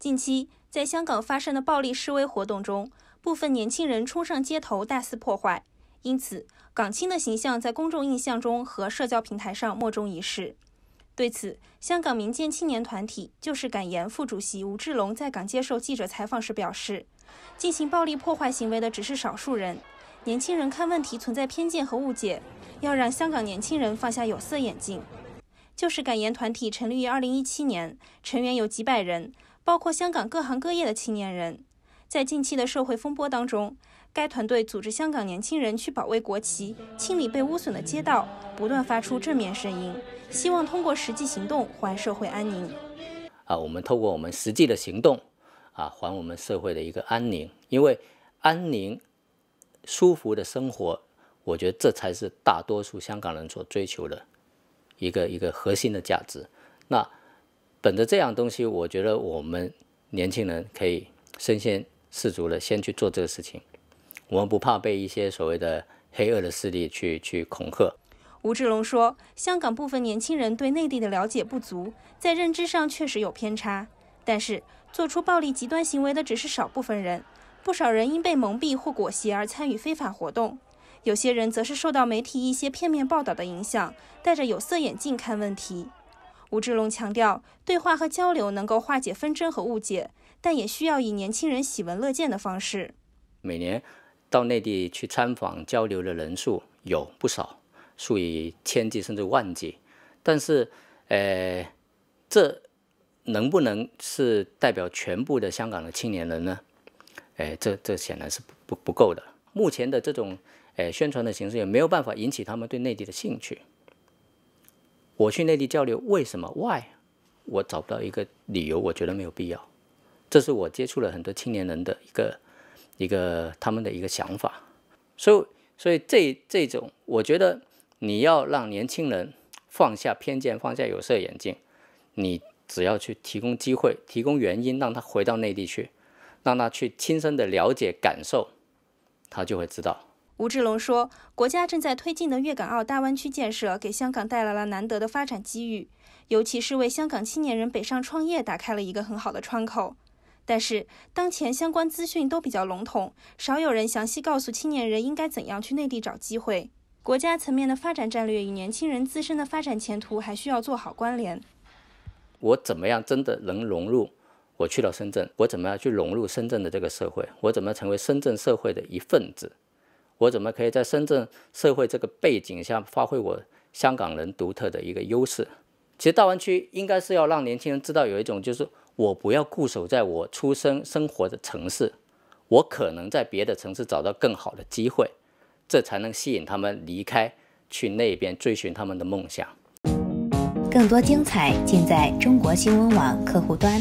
近期，在香港发生的暴力示威活动中，部分年轻人冲上街头大肆破坏，因此港青的形象在公众印象中和社交平台上莫衷一是。对此，香港民间青年团体“就是感言”副主席吴志龙在港接受记者采访时表示：“进行暴力破坏行为的只是少数人，年轻人看问题存在偏见和误解，要让香港年轻人放下有色眼镜。”“就是感言”团体成立于二零一七年，成员有几百人。包括香港各行各业的青年人，在近期的社会风波当中，该团队组织香港年轻人去保卫国旗、清理被污损的街道，不断发出正面声音，希望通过实际行动还社会安宁。啊，我们透过我们实际的行动，啊，还我们社会的一个安宁。因为安宁、舒服的生活，我觉得这才是大多数香港人所追求的一个一个核心的价值。那。本着这样东西，我觉得我们年轻人可以身先士卒的先去做这个事情，我们不怕被一些所谓的黑恶势力去去恐吓。吴志龙说，香港部分年轻人对内地的了解不足，在认知上确实有偏差。但是做出暴力极端行为的只是少部分人，不少人因被蒙蔽或裹挟而参与非法活动，有些人则是受到媒体一些片面报道的影响，戴着有色眼镜看问题。吴志龙强调，对话和交流能够化解纷争和误解，但也需要以年轻人喜闻乐见的方式。每年到内地去参访交流的人数有不少，数以千计甚至万计。但是，呃，这能不能是代表全部的香港的青年人呢？诶，这这显然是不不不够的。目前的这种诶宣传的形式也没有办法引起他们对内地的兴趣。我去内地交流，为什么？Why？我找不到一个理由，我觉得没有必要。这是我接触了很多青年人的一个一个他们的一个想法。所以，所以这这种，我觉得你要让年轻人放下偏见，放下有色眼镜，你只要去提供机会，提供原因，让他回到内地去，让他去亲身的了解感受，他就会知道。吴志龙说：“国家正在推进的粤港澳大湾区建设，给香港带来了难得的发展机遇，尤其是为香港青年人北上创业打开了一个很好的窗口。但是，当前相关资讯都比较笼统，少有人详细告诉青年人应该怎样去内地找机会。国家层面的发展战略与年轻人自身的发展前途还需要做好关联。我怎么样真的能融入？我去到深圳，我怎么样去融入深圳的这个社会？我怎么成为深圳社会的一份子？”我怎么可以在深圳社会这个背景下发挥我香港人独特的一个优势？其实大湾区应该是要让年轻人知道有一种，就是我不要固守在我出生生活的城市，我可能在别的城市找到更好的机会，这才能吸引他们离开，去那边追寻他们的梦想。更多精彩尽在中国新闻网客户端。